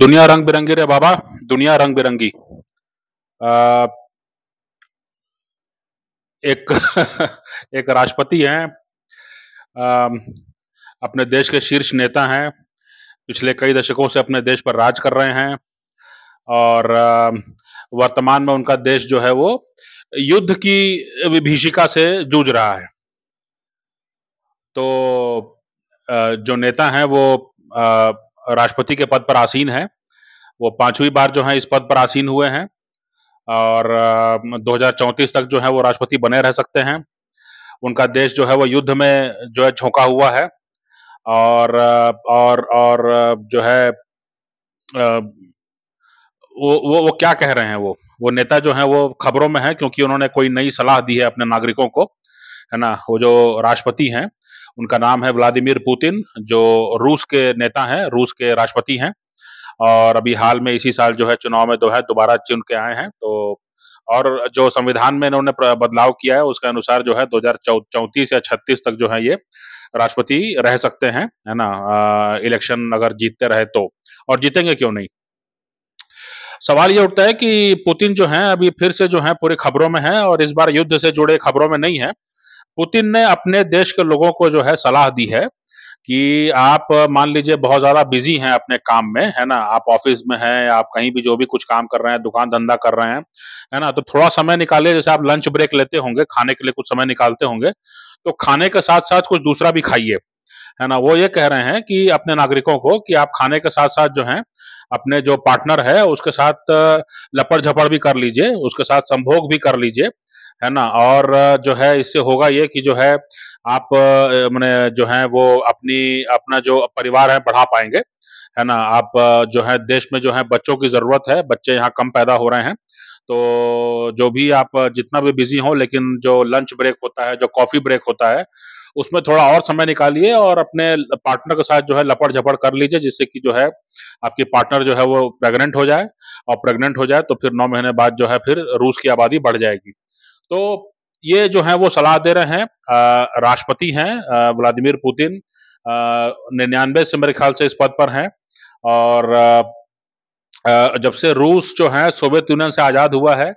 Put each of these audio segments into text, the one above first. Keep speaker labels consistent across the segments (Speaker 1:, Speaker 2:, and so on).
Speaker 1: दुनिया रंग बिरंगी रे बाबा दुनिया रंग बिरंगी एक एक राष्ट्रपति हैं अपने देश के शीर्ष नेता हैं पिछले कई दशकों से अपने देश पर राज कर रहे हैं और वर्तमान में उनका देश जो है वो युद्ध की विभीषिका से जूझ रहा है तो जो नेता हैं वो राष्ट्रपति के पद पर आसीन है वो पांचवी बार जो है इस पद पर आसीन हुए हैं और दो तक जो है वो राष्ट्रपति बने रह सकते हैं उनका देश जो है वो युद्ध में जो है झोंका हुआ है और और और जो है वो वो वो क्या कह रहे हैं वो वो नेता जो है वो खबरों में है क्योंकि उन्होंने कोई नई सलाह दी है अपने नागरिकों को है ना वो जो राष्ट्रपति हैं उनका नाम है व्लादिमीर पुतिन जो रूस के नेता हैं रूस के राष्ट्रपति हैं और अभी हाल में इसी साल जो है चुनाव में दो है दोबारा चुन के आए हैं तो और जो संविधान में इन्होंने बदलाव किया है उसके अनुसार जो है दो चौतीस या छत्तीस तक जो है ये राष्ट्रपति रह सकते हैं है ना इलेक्शन अगर जीतते रहे तो और जीतेंगे क्यों नहीं सवाल ये उठता है कि पुतिन जो है अभी फिर से जो है पूरी खबरों में है और इस बार युद्ध से जुड़े खबरों में नहीं है पुतिन ने अपने देश के लोगों को जो है सलाह दी है कि आप मान लीजिए बहुत ज्यादा बिजी हैं अपने काम में है ना आप ऑफिस में हैं आप कहीं भी जो भी कुछ काम कर रहे हैं दुकान धंधा कर रहे हैं है ना तो थोड़ा समय निकालिए जैसे आप लंच ब्रेक लेते होंगे खाने के लिए कुछ समय निकालते होंगे तो खाने के साथ साथ कुछ दूसरा भी खाइए है ना वो ये कह रहे हैं कि अपने नागरिकों को कि आप खाने के साथ साथ जो है अपने जो पार्टनर है उसके साथ लपड़ झपड़ भी कर लीजिए उसके साथ संभोग भी कर लीजिए है ना और जो है इससे होगा ये कि जो है आप मैंने जो है वो अपनी अपना जो परिवार है बढ़ा पाएंगे है ना आप जो है देश में जो है बच्चों की ज़रूरत है बच्चे यहाँ कम पैदा हो रहे हैं तो जो भी आप जितना भी बिजी हो लेकिन जो लंच ब्रेक होता है जो कॉफ़ी ब्रेक होता है उसमें थोड़ा और समय निकालिए और अपने पार्टनर के साथ जो है लपड़ झपड़ कर लीजिए जिससे कि जो है आपकी पार्टनर जो है वो प्रेग्नेंट हो जाए और प्रेग्नेंट हो जाए तो फिर नौ महीने बाद जो है फिर रूस की आबादी बढ़ जाएगी तो ये जो है वो सलाह दे रहे हैं राष्ट्रपति हैं व्लादिमीर पुतिन निन्यानवे से मेरे ख्याल से इस पद पर हैं और आ, जब से रूस जो है सोवियत यूनियन से आज़ाद हुआ है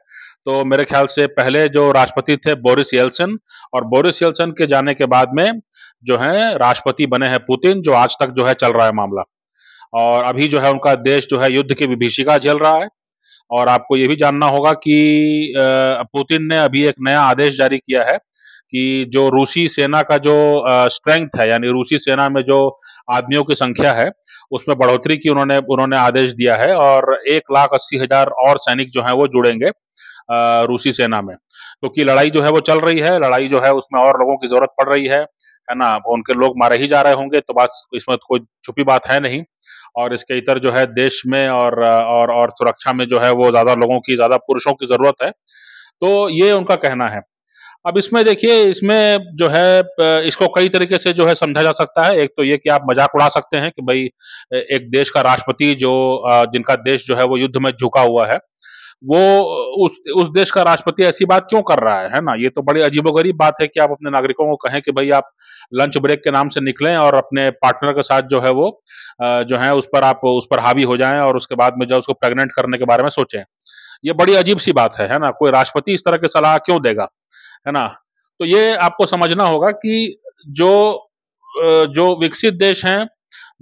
Speaker 1: तो मेरे ख्याल से पहले जो राष्ट्रपति थे बोरिस येल्सन और बोरिस येल्सन के जाने के बाद में जो है राष्ट्रपति बने हैं पुतिन जो आज तक जो है चल रहा है मामला और अभी जो है उनका देश जो है युद्ध की विभीषिका झेल रहा है और आपको ये भी जानना होगा कि पुतिन ने अभी एक नया आदेश जारी किया है कि जो रूसी सेना का जो स्ट्रेंथ है यानी रूसी सेना में जो आदमियों की संख्या है उसमें बढ़ोतरी की उन्होंने उन्होंने आदेश दिया है और एक लाख अस्सी हजार और सैनिक जो हैं वो जुड़ेंगे रूसी सेना में क्योंकि तो लड़ाई जो है वो चल रही है लड़ाई जो है उसमें और लोगों की जरूरत पड़ रही है है ना उनके लोग मारे ही जा रहे होंगे तो बात इसमें कोई छुपी बात है नहीं और इसके इतर जो है देश में और और और सुरक्षा में जो है वो ज़्यादा लोगों की ज़्यादा पुरुषों की ज़रूरत है तो ये उनका कहना है अब इसमें देखिए इसमें जो है इसको कई तरीके से जो है समझा जा सकता है एक तो ये कि आप मजाक उड़ा सकते हैं कि भाई एक देश का राष्ट्रपति जो जिनका देश जो है वो युद्ध में झुका हुआ है वो उस उस देश का राष्ट्रपति ऐसी बात क्यों कर रहा है है ना ये तो बड़ी अजीबोगरीब बात है कि आप अपने नागरिकों को कहें कि भाई आप लंच ब्रेक के नाम से निकलें और अपने पार्टनर के साथ जो है वो जो है उस पर आप उस पर हावी हो जाएं और उसके बाद में जो उसको प्रेग्नेंट करने के बारे में सोचें ये बड़ी अजीब सी बात है है ना कोई राष्ट्रपति इस तरह की सलाह क्यों देगा है ना तो ये आपको समझना होगा कि जो जो विकसित देश हैं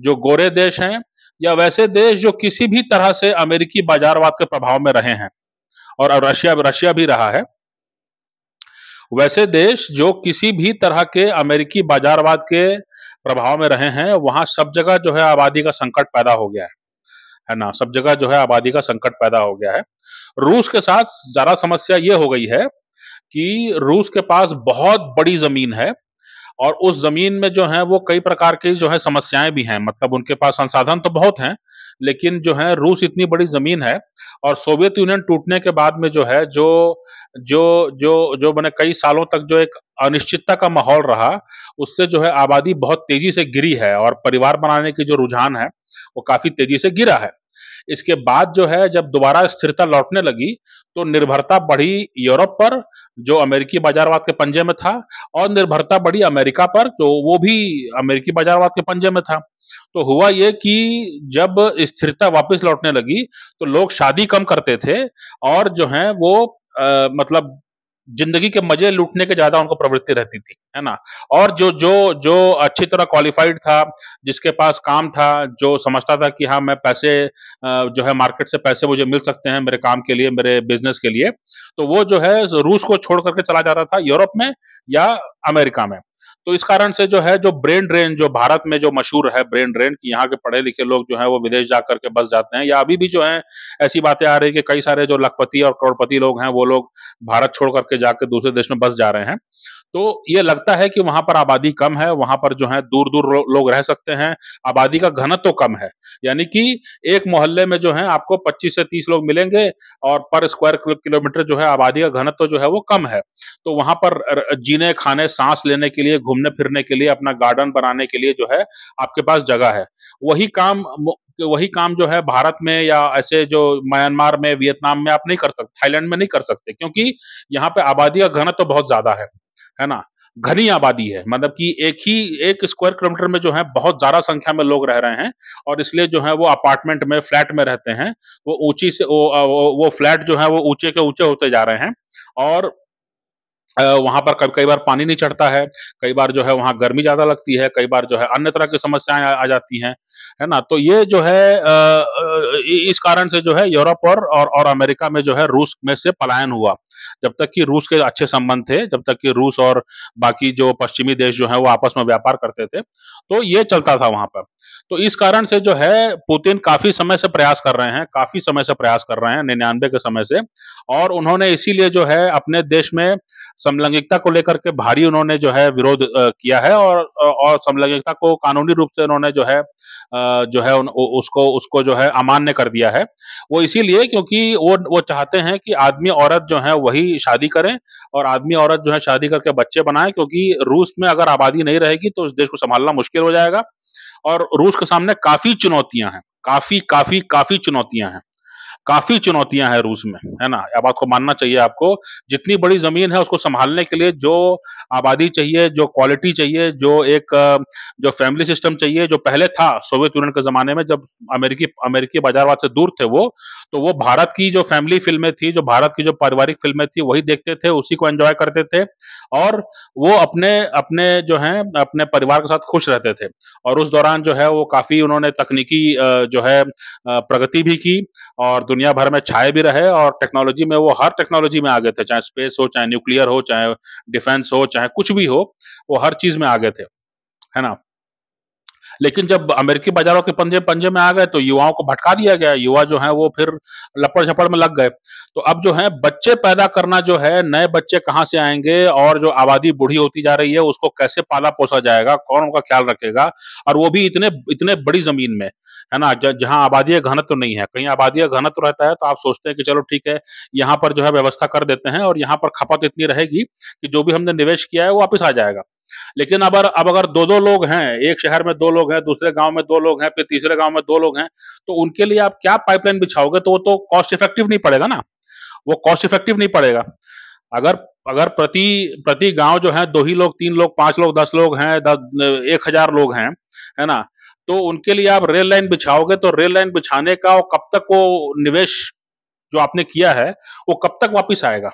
Speaker 1: जो गोरे देश हैं या वैसे देश जो किसी भी तरह से अमेरिकी बाजारवाद के प्रभाव में रहे हैं और रशिया रशिया भी रहा है वैसे देश जो किसी भी तरह के अमेरिकी बाजारवाद के प्रभाव में रहे हैं वहां सब जगह जो है आबादी का संकट पैदा हो गया है है ना सब जगह जो है आबादी का संकट पैदा हो गया है रूस के साथ ज्यादा समस्या ये हो गई है कि रूस के पास बहुत बड़ी जमीन है और उस जमीन में जो है वो कई प्रकार की जो है समस्याएं भी हैं मतलब उनके पास संसाधन तो बहुत हैं लेकिन जो है रूस इतनी बड़ी जमीन है और सोवियत यूनियन टूटने के बाद में जो है जो जो जो जो मैंने कई सालों तक जो एक अनिश्चितता का माहौल रहा उससे जो है आबादी बहुत तेजी से गिरी है और परिवार बनाने की जो रुझान है वो काफी तेजी से गिरा है इसके बाद जो है जब दोबारा स्थिरता लौटने लगी तो निर्भरता बढ़ी यूरोप पर जो अमेरिकी बाजारवाद के पंजे में था और निर्भरता बढ़ी अमेरिका पर जो तो वो भी अमेरिकी बाजारवाद के पंजे में था तो हुआ ये कि जब स्थिरता वापस लौटने लगी तो लोग शादी कम करते थे और जो है वो आ, मतलब जिंदगी के मजे लूटने के ज्यादा उनको प्रवृत्ति रहती थी है ना और जो जो जो अच्छी तरह क्वालिफाइड था जिसके पास काम था जो समझता था कि हाँ मैं पैसे जो है मार्केट से पैसे मुझे मिल सकते हैं मेरे काम के लिए मेरे बिजनेस के लिए तो वो जो है रूस को छोड़ करके चला जा रहा था यूरोप में या अमेरिका में तो इस कारण से जो है जो ब्रेन ड्रेन जो भारत में जो मशहूर है ब्रेन ड्रेन की यहाँ के पढ़े लिखे लोग जो है वो विदेश जा करके बस जाते हैं या अभी भी जो है ऐसी बातें आ रही है कि कई सारे जो लखपति और करोड़पति लोग हैं वो लोग भारत छोड़ करके जाकर दूसरे देश में बस जा रहे हैं तो ये लगता है कि वहां पर आबादी कम है वहां पर जो है दूर दूर लोग रह सकते हैं आबादी का घनत्व तो कम है यानी कि एक मोहल्ले में जो है आपको 25 से 30 लोग मिलेंगे और पर स्क्वायर किलोमीटर जो है आबादी का घनत्व तो जो है वो कम है तो वहां पर जीने खाने सांस लेने के लिए घूमने फिरने के लिए अपना गार्डन बनाने के लिए जो है आपके पास जगह है वही काम वही काम जो है भारत में या ऐसे जो म्यांमार में वियतनाम में आप नहीं कर सकते थाईलैंड में नहीं कर सकते क्योंकि यहाँ पे आबादी का घनत्व तो बहुत ज्यादा है है ना घनी आबादी है मतलब कि एक ही एक स्क्वायर किलोमीटर में जो है बहुत ज़्यादा संख्या में लोग रह रहे हैं और इसलिए जो है वो अपार्टमेंट में फ्लैट में रहते हैं वो ऊंची से वो वो फ्लैट जो है वो ऊंचे के ऊंचे होते जा रहे हैं और वहां पर कई बार पानी नहीं चढ़ता है कई बार जो है वहां गर्मी ज़्यादा लगती है कई बार जो है अन्य तरह की समस्याएं आ जाती हैं है ना तो ये जो है इस कारण से जो है यूरोप और, और अमेरिका में जो है रूस में से पलायन हुआ जब तक कि रूस के अच्छे संबंध थे जब तक कि रूस और बाकी जो पश्चिमी देश जो है वो आपस में व्यापार करते थे तो ये चलता था वहां पर तो इस कारण से जो है पुतिन काफी समय से प्रयास कर रहे हैं काफी समय से प्रयास कर रहे हैं निन्यानवे के समय से और उन्होंने इसीलिए जो है अपने देश में समलैंगिकता को लेकर के भारी उन्होंने जो है विरोध किया है और और समलैंगिकता को कानूनी रूप से उन्होंने जो है जो है उन, उसको उसको जो है अमान्य कर दिया है वो इसीलिए क्योंकि वो वो चाहते हैं कि आदमी औरत जो है वही शादी करें और आदमी औरत जो है शादी करके बच्चे बनाए क्योंकि रूस में अगर आबादी नहीं रहेगी तो उस देश को संभालना मुश्किल हो जाएगा और रूस के सामने काफी चुनौतियां हैं काफी काफी काफी चुनौतियां हैं काफी चुनौतियां हैं रूस में है ना अब आपको मानना चाहिए आपको जितनी बड़ी जमीन है उसको संभालने के लिए जो आबादी चाहिए जो क्वालिटी चाहिए जो एक जो फैमिली सिस्टम चाहिए जो पहले था सोवियत यूनियन के जमाने में जब अमेरिकी अमेरिकी बाजारवाद से दूर थे वो तो वो भारत की जो फैमिली फिल्में थी जो भारत की जो पारिवारिक फिल्में थी वही देखते थे उसी को एंजॉय करते थे और वो अपने अपने जो है अपने परिवार के साथ खुश रहते थे और उस दौरान जो है वो काफी उन्होंने तकनीकी जो है प्रगति भी की और दुनिया भर में छाए भी रहे और टेक्नोलॉजी में वो हर टेक्नोलॉजी में आगे थे चाहे स्पेस हो चाहे न्यूक्लियर हो चाहे डिफेंस हो चाहे कुछ भी हो वो हर चीज में आगे थे है ना लेकिन जब अमेरिकी बाजारों के पंजे पंजे में आ गए तो युवाओं को भटका दिया गया युवा जो है वो फिर लपड़ झपड़ में लग गए तो अब जो है बच्चे पैदा करना जो है नए बच्चे कहाँ से आएंगे और जो आबादी बूढ़ी होती जा रही है उसको कैसे पाला पोसा जाएगा कौन उनका ख्याल रखेगा और वो भी इतने इतने बड़ी जमीन में है ना जहाँ आबादी घनत्व तो नहीं है कहीं आबादी घनत्व तो रहता है तो आप सोचते हैं कि चलो ठीक है यहाँ पर जो है व्यवस्था कर देते हैं और यहाँ पर खपत इतनी रहेगी कि जो भी हमने निवेश किया है वो वापिस आ जाएगा लेकिन अगर अब अगर दो दो लोग हैं एक शहर में दो लोग हैं दूसरे गांव में दो लोग हैं फिर तीसरे गांव में दो लोग हैं तो उनके लिए आप क्या पाइपलाइन बिछाओगे तो वो तो कॉस्ट इफेक्टिव नहीं पड़ेगा ना वो कॉस्ट इफेक्टिव नहीं पड़ेगा अगर अगर प्रति प्रति गांव जो है दो ही लोग तीन लोग पांच लोग दस लोग हैं दस एक हजार लोग हैं है ना तो उनके लिए आप रेल लाइन बिछाओगे तो रेल लाइन बिछाने का और कब तक वो निवेश जो आपने किया है वो कब तक वापस आएगा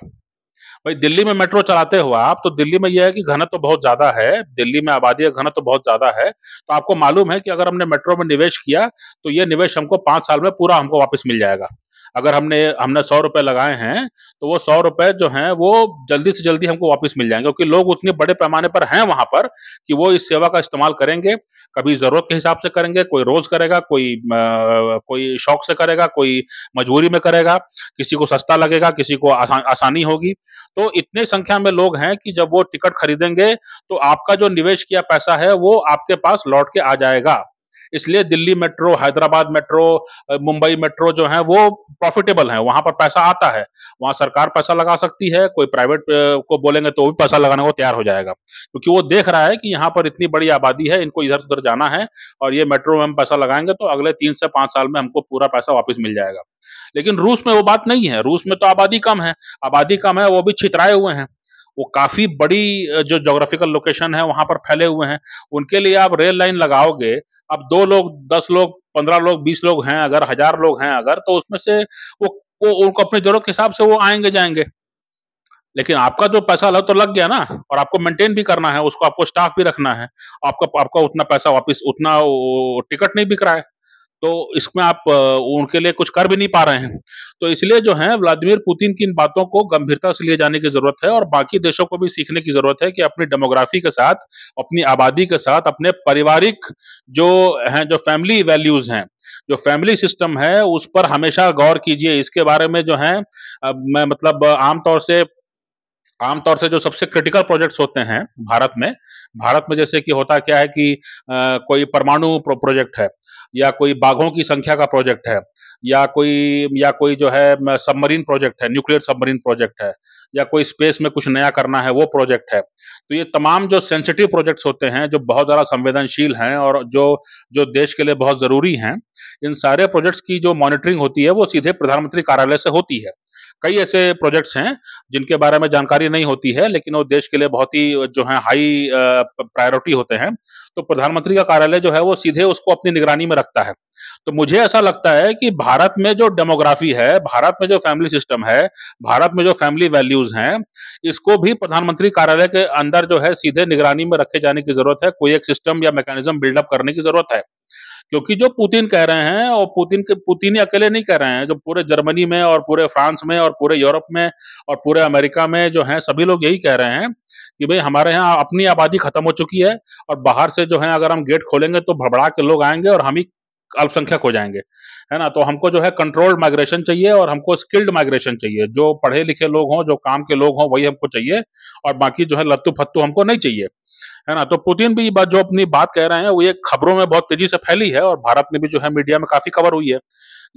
Speaker 1: भाई दिल्ली में मेट्रो चलाते हुए आप तो दिल्ली में यह है कि घनत्व तो बहुत ज्यादा है दिल्ली में आबादी का घनत्व तो बहुत ज्यादा है तो आपको मालूम है कि अगर हमने मेट्रो में निवेश किया तो ये निवेश हमको पांच साल में पूरा हमको वापस मिल जाएगा अगर हमने हमने सौ रुपये लगाए हैं तो वो सौ रुपये जो हैं वो जल्दी से जल्दी हमको वापस मिल जाएंगे क्योंकि लोग उतने बड़े पैमाने पर हैं वहां पर कि वो इस सेवा का इस्तेमाल करेंगे कभी ज़रूरत के हिसाब से करेंगे कोई रोज़ करेगा कोई आ, कोई शौक से करेगा कोई मजबूरी में करेगा किसी को सस्ता लगेगा किसी को आसा, आसानी होगी तो इतनी संख्या में लोग हैं कि जब वो टिकट खरीदेंगे तो आपका जो निवेश किया पैसा है वो आपके पास लौट के आ जाएगा इसलिए Delhi metro Hyderabad metro Mumbai metro जो है वो प्रॉफिटेबल है वहां पर पैसा आता है वहां सरकार पैसा लगा सकती है कोई प्राइवेट को बोलेंगे तो भी पैसा लगाने को तैयार हो जाएगा क्योंकि वो देख रहा है कि यहाँ पर इतनी बड़ी आबादी है इनको इधर उधर जाना है और ये मेट्रो में हम पैसा लगाएंगे तो अगले तीन से पांच साल में हमको पूरा पैसा वापस मिल जाएगा लेकिन रूस में वो बात नहीं है रूस में तो आबादी कम है आबादी कम है वो भी छितराए हुए हैं वो काफ़ी बड़ी जो जोग्राफिकल लोकेशन है वहाँ पर फैले हुए हैं उनके लिए आप रेल लाइन लगाओगे अब दो लोग दस लोग पंद्रह लोग बीस लोग हैं अगर हजार लोग हैं अगर तो उसमें से वो वो उनको अपनी जरूरत के हिसाब से वो आएंगे जाएंगे लेकिन आपका जो पैसा लग तो लग गया ना और आपको मेंटेन भी करना है उसको आपको स्टाफ भी रखना है आपका आपका उतना पैसा वापस उतना टिकट नहीं बिक रहा है तो इसमें आप उनके लिए कुछ कर भी नहीं पा रहे हैं तो इसलिए जो है व्लादिमीर पुतिन की इन बातों को गंभीरता से लिए जाने की जरूरत है और बाकी देशों को भी सीखने की जरूरत है कि अपनी डेमोग्राफी के साथ अपनी आबादी के साथ अपने पारिवारिक जो हैं जो फैमिली वैल्यूज हैं जो फैमिली सिस्टम है उस पर हमेशा गौर कीजिए इसके बारे में जो है मैं मतलब आमतौर से आमतौर से जो सबसे क्रिटिकल प्रोजेक्ट्स होते हैं भारत में भारत में जैसे कि होता क्या है कि आ, कोई परमाणु प्रोजेक्ट है या कोई बाघों की संख्या का प्रोजेक्ट है या कोई या कोई जो है सबमरीन प्रोजेक्ट है न्यूक्लियर सबमरीन प्रोजेक्ट है या कोई स्पेस में कुछ नया करना है वो प्रोजेक्ट है तो ये तमाम जो सेंसिटिव प्रोजेक्ट्स होते हैं जो बहुत ज़्यादा संवेदनशील हैं और जो जो देश के लिए बहुत ज़रूरी हैं इन सारे प्रोजेक्ट्स की जो मॉनिटरिंग होती है वो सीधे प्रधानमंत्री कार्यालय से होती है कई ऐसे प्रोजेक्ट्स हैं जिनके बारे में जानकारी नहीं होती है लेकिन वो देश के लिए बहुत ही जो है हाई प्रायोरिटी होते हैं तो प्रधानमंत्री का कार्यालय जो है वो सीधे उसको अपनी निगरानी में रखता है तो मुझे ऐसा लगता है कि भारत में जो डेमोग्राफी है भारत में जो फैमिली सिस्टम है भारत में जो फैमिली वैल्यूज हैं इसको भी प्रधानमंत्री कार्यालय के अंदर जो है सीधे निगरानी में रखे जाने की जरूरत है कोई एक सिस्टम या मैकेनिज्म बिल्डअप करने की जरूरत है क्योंकि जो पुतिन कह रहे हैं और पुतिन के पुतिन ही अकेले नहीं कह रहे हैं जो पूरे जर्मनी में और पूरे फ्रांस में और पूरे यूरोप में और पूरे अमेरिका में जो है सभी लोग यही कह रहे हैं कि भाई हमारे यहाँ अपनी आबादी खत्म हो चुकी है और बाहर से जो है अगर हम गेट खोलेंगे तो भड़बड़ा के लोग आएंगे और हम ही अल्पसंख्यक हो जाएंगे है ना तो हमको जो है कंट्रोल्ड माइग्रेशन चाहिए और हमको स्किल्ड माइग्रेशन चाहिए जो पढ़े लिखे लोग हों जो काम के लोग हों वही हमको चाहिए और बाकी जो है लत्तू फत्तू हमको नहीं चाहिए है ना तो पुतिन भी बात जो अपनी बात कह रहे हैं वो ये खबरों में बहुत तेजी से फैली है और भारत में भी जो है मीडिया में काफी कवर हुई है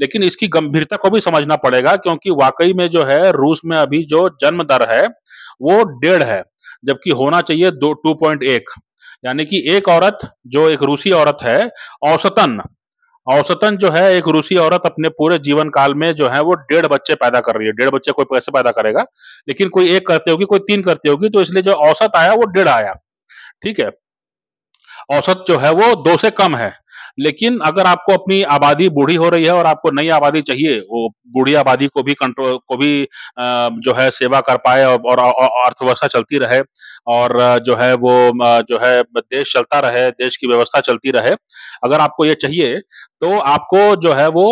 Speaker 1: लेकिन इसकी गंभीरता को भी समझना पड़ेगा क्योंकि वाकई में जो है रूस में अभी जो जन्म दर है वो डेढ़ है जबकि होना चाहिए दो टू पॉइंट एक यानी कि एक औरत जो एक रूसी औरत है औसतन औसतन जो है एक रूसी औरत अपने पूरे जीवन काल में जो है वो डेढ़ बच्चे पैदा कर रही है डेढ़ बच्चे कोई पैसे पैदा करेगा लेकिन कोई एक करते होगी कोई तीन करते होगी तो इसलिए जो औसत आया वो डेढ़ आया ठीक है औसत जो है वो दो से कम है लेकिन अगर आपको अपनी आबादी बूढ़ी हो रही है और आपको नई आबादी चाहिए वो बूढ़ी आबादी को भी कंट्रोल को भी जो है सेवा कर पाए और अर्थव्यवस्था चलती रहे और जो है वो जो है देश चलता रहे देश की व्यवस्था चलती रहे अगर आपको ये चाहिए तो आपको जो है वो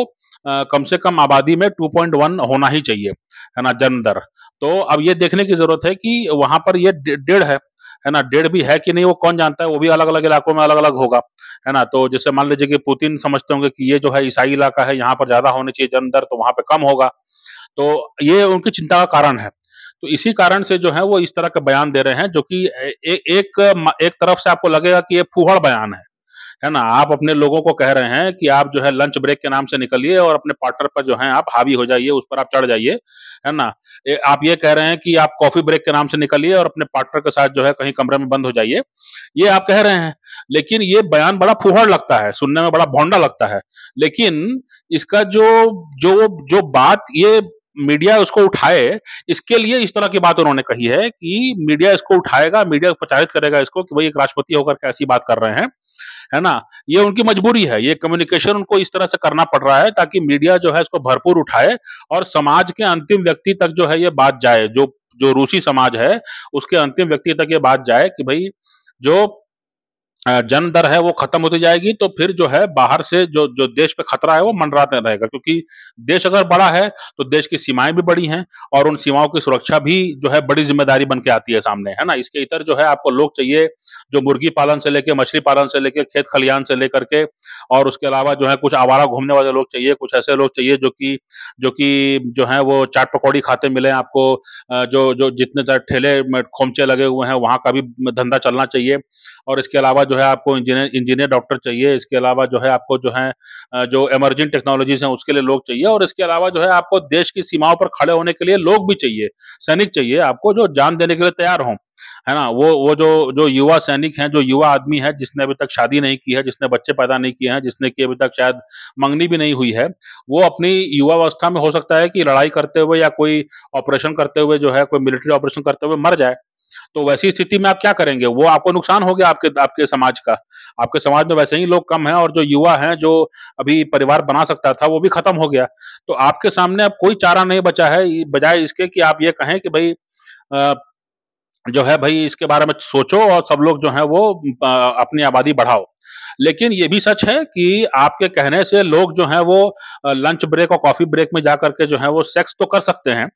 Speaker 1: कम से कम आबादी में 2.1 होना ही चाहिए है ना जन्म दर तो अब ये देखने की जरूरत है कि वहां पर ये डेढ़ है है ना डेढ़ भी है कि नहीं वो कौन जानता है वो भी अलग अलग इलाकों में अलग अलग होगा है ना तो जैसे मान लीजिए कि पुतिन समझते होंगे कि ये जो है ईसाई इलाका है यहाँ पर ज्यादा होने चाहिए जन्म दर तो वहां पर कम होगा तो ये उनकी चिंता का कारण है तो इसी कारण से जो है वो इस तरह के बयान दे रहे हैं जो कि एक एक तरफ से आपको लगेगा कि ये फूहड़ बयान है है ना आप अपने लोगों को कह रहे हैं कि आप जो है लंच ब्रेक के नाम से निकलिए और अपने पार्टनर पर जो है आप हावी हो जाइए उस पर आप चढ़ जाइए है ना ए, आप ये कह रहे हैं कि आप कॉफी ब्रेक के नाम से निकलिए और अपने पार्टनर के साथ जो है कहीं कमरे में बंद हो जाइए ये आप कह रहे हैं लेकिन ये बयान बड़ा फुहड़ लगता है सुनने में बड़ा भोंडा लगता है लेकिन इसका जो जो जो बात ये मीडिया उसको उठाए इसके लिए इस तरह की बात उन्होंने कही है कि मीडिया इसको उठाएगा मीडिया प्रचारित करेगा इसको कि भाई एक राष्ट्रपति होकर कैसी ऐसी बात कर रहे हैं है ना ये उनकी मजबूरी है ये कम्युनिकेशन उनको इस तरह से करना पड़ रहा है ताकि मीडिया जो है इसको भरपूर उठाए और समाज के अंतिम व्यक्ति तक जो है ये बात जाए जो जो रूसी समाज है उसके अंतिम व्यक्ति तक ये बात जाए कि भाई जो जन दर है वो खत्म होती जाएगी तो फिर जो है बाहर से जो जो देश पे खतरा है वो मंडराते रहेगा क्योंकि देश अगर बड़ा है तो देश की सीमाएं भी बड़ी हैं और उन सीमाओं की सुरक्षा भी जो है बड़ी जिम्मेदारी बन के आती है सामने है ना इसके इतर जो है आपको लोग चाहिए जो मुर्गी पालन से लेकर मछली पालन से लेकर खेत खलियान से लेकर के और उसके अलावा जो है कुछ आवारा घूमने वाले लोग चाहिए कुछ ऐसे लोग चाहिए जो कि जो कि जो है वो चाट पकौड़ी खाते मिले आपको जो जो जितने ठेले खोमचे लगे हुए हैं वहां का भी धंधा चलना चाहिए और इसके अलावा जो है आपको इंजीनियर इंजीनियर डॉक्टर चाहिए इसके अलावा जो है आपको जो है जो इमरजिंग टेक्नोलॉजीज हैं उसके लिए लोग चाहिए और इसके अलावा जो है आपको देश की सीमाओं पर खड़े होने के लिए लोग भी चाहिए सैनिक चाहिए आपको जो जान देने के लिए तैयार हों है ना वो वो जो जो युवा सैनिक हैं जो युवा आदमी है जिसने अभी तक शादी नहीं की है जिसने बच्चे पैदा नहीं किए हैं जिसने की अभी तक शायद मंगनी भी नहीं हुई है वो अपनी युवा अवस्था में हो सकता है कि लड़ाई करते हुए या कोई ऑपरेशन करते हुए जो है कोई मिलिट्री ऑपरेशन करते हुए मर जाए तो वैसी स्थिति में आप क्या करेंगे वो आपको नुकसान हो गया आपके आपके समाज का आपके समाज में वैसे ही लोग कम हैं और जो युवा हैं जो अभी परिवार बना सकता था वो भी खत्म हो गया तो आपके सामने अब कोई चारा नहीं बचा है बजाय इसके कि आप ये कहें कि भाई जो है भाई इसके बारे में सोचो और सब लोग जो है वो अपनी आबादी बढ़ाओ लेकिन ये भी सच है कि आपके कहने से लोग जो है वो लंच ब्रेक और कॉफी ब्रेक में जा करके जो है वो सेक्स तो कर सकते हैं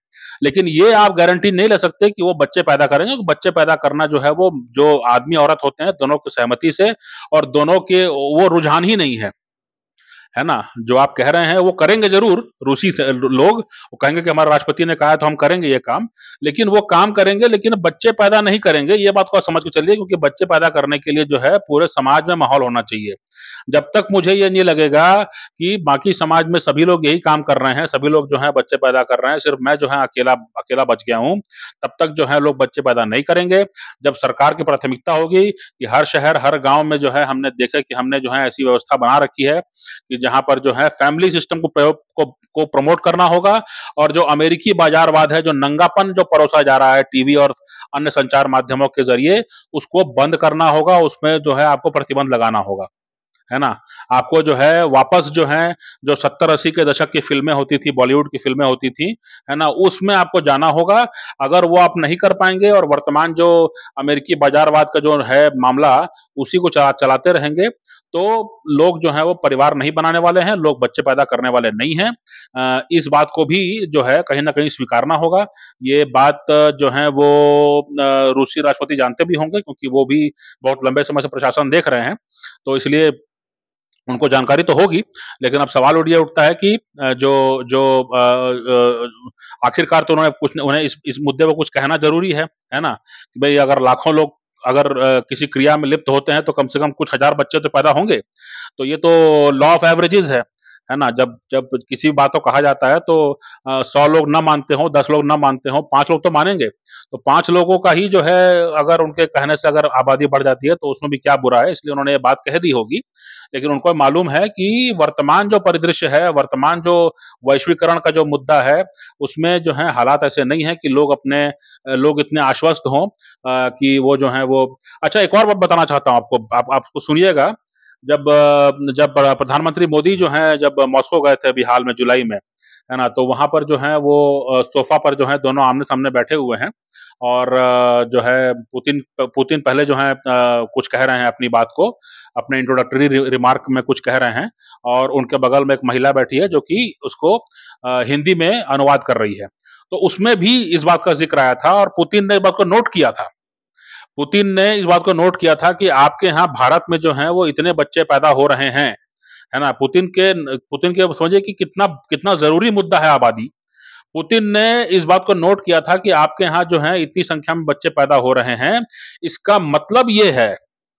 Speaker 1: लेकिन ये आप गारंटी नहीं ले सकते कि वो बच्चे पैदा करेंगे क्योंकि बच्चे पैदा करना जो है वो जो आदमी औरत होते हैं दोनों की सहमति से और दोनों के वो रुझान ही नहीं है है ना जो आप कह रहे हैं वो करेंगे जरूर रूसी से लोग वो कहेंगे कि हमारे राष्ट्रपति ने कहा तो हम करेंगे ये काम लेकिन वो काम करेंगे लेकिन बच्चे पैदा नहीं करेंगे ये बात को समझ के चलिए क्योंकि बच्चे पैदा करने के लिए जो है पूरे समाज में माहौल होना चाहिए जब तक मुझे ये नहीं लगेगा कि बाकी समाज में सभी लोग यही काम कर रहे हैं सभी लोग जो है बच्चे पैदा कर रहे हैं सिर्फ मैं जो है अकेला अकेला बच गया हूँ तब तक जो है लोग बच्चे पैदा नहीं करेंगे जब सरकार की प्राथमिकता होगी कि हर शहर हर गाँव में जो है हमने देखा कि हमने जो है ऐसी व्यवस्था बना रखी है कि जहां पर जो है फैमिली सिस्टम को को, को प्रमोट करना होगा और जो अमेरिकी बाजारवाद है जो नंगापन जो परोसा जा रहा है टीवी और अन्य संचार माध्यमों के जरिए उसको बंद करना होगा उसमें जो है आपको प्रतिबंध लगाना होगा है ना आपको जो है वापस जो है जो सत्तर अस्सी के दशक की फिल्में होती थी बॉलीवुड की फिल्में होती थी है ना उसमें आपको जाना होगा अगर वो आप नहीं कर पाएंगे और वर्तमान जो अमेरिकी बाजारवाद का जो है मामला उसी को चला, चलाते रहेंगे तो लोग जो है वो परिवार नहीं बनाने वाले हैं लोग बच्चे पैदा करने वाले नहीं हैं इस बात को भी जो है कहीं ना कहीं स्वीकारना होगा ये बात जो है वो रूसी राष्ट्रपति जानते भी होंगे क्योंकि वो भी बहुत लंबे समय से प्रशासन देख रहे हैं तो इसलिए उनको जानकारी तो होगी लेकिन अब सवाल उठ उठता है कि जो जो आखिरकार तो उन्होंने कुछ उन्हें इस इस मुद्दे पर कुछ कहना जरूरी है है ना कि भाई अगर लाखों लोग अगर किसी क्रिया में लिप्त होते हैं तो कम से कम कुछ हजार बच्चे तो पैदा होंगे तो ये तो लॉ ऑफ एवरेजेस है है ना जब जब किसी बात को कहा जाता है तो सौ लोग ना मानते हो दस लोग ना मानते हो पांच लोग तो मानेंगे तो पांच लोगों का ही जो है अगर उनके कहने से अगर आबादी बढ़ जाती है तो उसमें भी क्या बुरा है इसलिए उन्होंने ये बात कह दी होगी लेकिन उनको मालूम है कि वर्तमान जो परिदृश्य है वर्तमान जो वैश्वीकरण का जो मुद्दा है उसमें जो है हालात ऐसे नहीं है कि लोग अपने लोग इतने आश्वस्त हों कि वो जो है वो अच्छा एक और बात बताना चाहता हूँ आपको आप, आपको सुनिएगा जब जब प्रधानमंत्री मोदी जो हैं जब मॉस्को गए थे अभी हाल में जुलाई में है ना तो वहाँ पर जो है वो सोफा पर जो है दोनों आमने सामने बैठे हुए हैं और जो है पुतिन पुतिन पहले जो है कुछ कह रहे हैं अपनी बात को अपने इंट्रोडक्टरी रिमार्क में कुछ कह रहे हैं और उनके बगल में एक महिला बैठी है जो कि उसको हिंदी में अनुवाद कर रही है तो उसमें भी इस बात का जिक्र आया था और पुतिन ने इस बात को नोट किया था पुतिन ने इस बात को नोट किया था कि आपके यहाँ भारत में जो है वो इतने बच्चे पैदा हो रहे हैं है ना पुतिन के पुतिन के समझिए कि कितना कितना जरूरी मुद्दा है आबादी पुतिन ने इस बात को नोट किया था कि आपके यहाँ जो है इतनी संख्या में बच्चे पैदा हो रहे हैं इसका मतलब ये है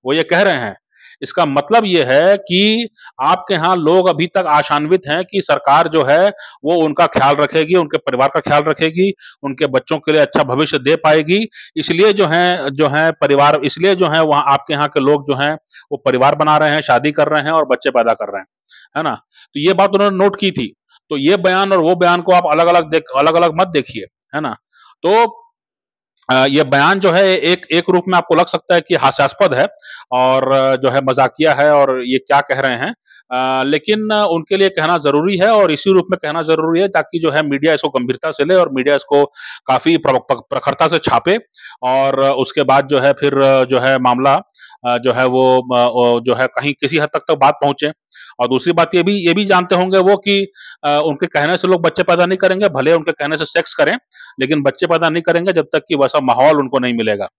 Speaker 1: वो ये कह रहे हैं इसका मतलब ये है कि आपके यहाँ लोग अभी तक आशान्वित हैं कि सरकार जो है वो उनका ख्याल रखेगी उनके परिवार का ख्याल रखेगी उनके बच्चों के लिए अच्छा भविष्य दे पाएगी इसलिए जो है जो है परिवार इसलिए जो है वहाँ आपके यहाँ के लोग जो है वो परिवार बना रहे हैं शादी कर रहे हैं और बच्चे पैदा कर रहे हैं है ना तो ये बात उन्होंने नोट की थी तो ये बयान और वो बयान को आप अलग अलग देख अलग अलग मत देखिए है ना तो यह बयान जो है एक एक रूप में आपको लग सकता है कि हास्यास्पद है और जो है मजाकिया है और ये क्या कह रहे हैं आ, लेकिन उनके लिए कहना जरूरी है और इसी रूप में कहना जरूरी है ताकि जो है मीडिया इसको गंभीरता से ले और मीडिया इसको काफी प्रखरता से छापे और उसके बाद जो है फिर जो है मामला जो है वो जो है कहीं किसी हद तक तक तो बात पहुंचे और दूसरी बात ये भी ये भी जानते होंगे वो कि उनके कहने से लोग बच्चे पैदा नहीं करेंगे भले उनके कहने से सेक्स करें लेकिन बच्चे पैदा नहीं करेंगे जब तक कि वैसा माहौल उनको नहीं मिलेगा